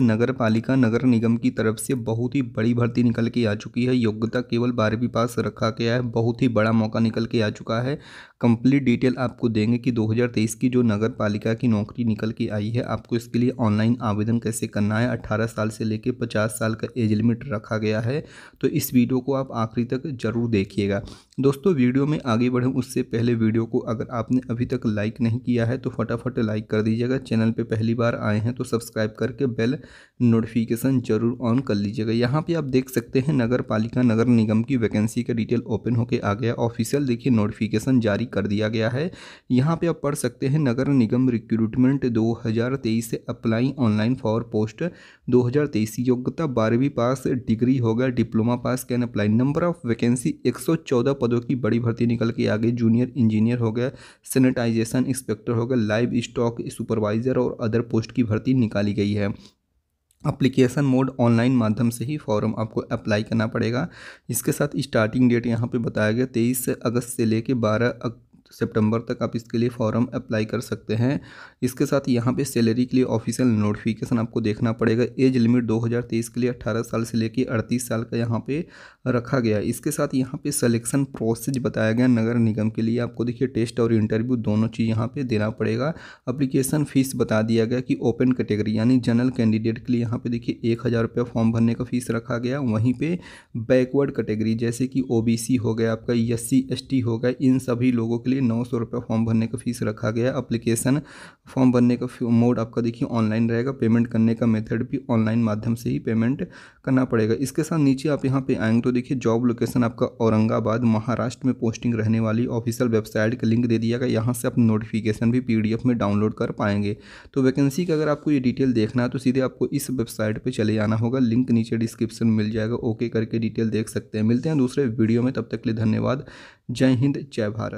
नगर पालिका नगर निगम की तरफ से बहुत ही बड़ी भर्ती निकल के आ चुकी है योग्यता केवल बारहवीं पास रखा गया है बहुत ही बड़ा मौका निकल के आ चुका है कंप्लीट डिटेल आपको देंगे कि 2023 की जो नगर पालिका की नौकरी निकल के आई है आपको इसके लिए ऑनलाइन आवेदन कैसे करना है अट्ठारह साल से लेकर पचास साल का एज लिमिट रखा गया है तो इस वीडियो को आप आखिरी तक ज़रूर देखिएगा दोस्तों वीडियो में आगे बढ़ें उससे पहले वीडियो को अगर आपने अभी तक लाइक नहीं किया है तो फटाफट लाइक कर दीजिएगा चैनल पर पहली बार आए हैं तो सब्सक्राइब करके बेल नोटिफिकेशन जरूर ऑन कर लीजिएगा यहाँ पे आप देख सकते हैं नगर पालिका नगर निगम की वैकेंसी का डिटेल ओपन होकर आ गया ऑफिशियल देखिए नोटिफिकेशन जारी कर दिया गया है यहाँ पे आप पढ़ सकते हैं नगर निगम रिक्रूटमेंट 2023 से अप्लाई ऑनलाइन फॉर पोस्ट 2023 योग्यता बारहवीं पास डिग्री होगा diploma pass can apply number of vacancy एक पदों की बड़ी भर्ती निकल के आ गई जूनियर इंजीनियर हो गया सैनिटाइजेशन इंस्पेक्टर हो गया लाइव स्टॉक सुपरवाइजर और अदर पोस्ट की भर्ती निकाली गई है अप्लीकेशन मोड ऑनलाइन माध्यम से ही फॉर्म आपको अप्लाई करना पड़ेगा इसके साथ स्टार्टिंग डेट यहाँ पे बताया गया तेईस अगस्त से लेके बारह सितंबर तक आप इसके लिए फॉर्म अप्लाई कर सकते हैं इसके साथ यहाँ पे सैलरी के लिए ऑफिशियल नोटिफिकेशन आपको देखना पड़ेगा एज लिमिट 2023 के लिए 18 साल से लेकर 38 साल का यहाँ पे रखा गया इसके साथ यहाँ पे सिलेक्शन प्रोसेस बताया गया नगर निगम के लिए आपको देखिए टेस्ट और इंटरव्यू दोनों चीज़ यहाँ पर देना पड़ेगा अप्लीकेशन फ़ीस बता दिया गया कि ओपन कैटेगरी यानी जनरल कैंडिडेट के लिए यहाँ पर देखिए एक हज़ार रुपया फॉर्म भरने का फ़ीस रखा गया वहीं पर बैकवर्ड कैटेगरी जैसे कि ओ हो गया आपका एस सी हो गया इन सभी लोगों के लिए लिए नौ सौ रुपये फॉर्म भरने का फीस रखा गया अप्लीकेशन फॉर्म भरने का मोड आपका देखिए ऑनलाइन रहेगा पेमेंट करने का मेथड भी ऑनलाइन माध्यम से ही पेमेंट करना पड़ेगा इसके साथ नीचे आप यहाँ पे आएंगे तो देखिए जॉब लोकेशन आपका औरंगाबाद महाराष्ट्र में पोस्टिंग रहने वाली ऑफिशियल वेबसाइट का लिंक दे दिया गया यहाँ से आप नोटिफिकेशन भी पी में डाउनलोड कर पाएंगे तो वैकेंसी का अगर आपको ये डिटेल देखना है तो सीधे आपको इस वेबसाइट पर चले जाना होगा लिंक नीचे डिस्क्रिप्शन मिल जाएगा ओके करके डिटेल देख सकते हैं मिलते हैं दूसरे वीडियो में तब तक के लिए धन्यवाद जय हिंद जय भारत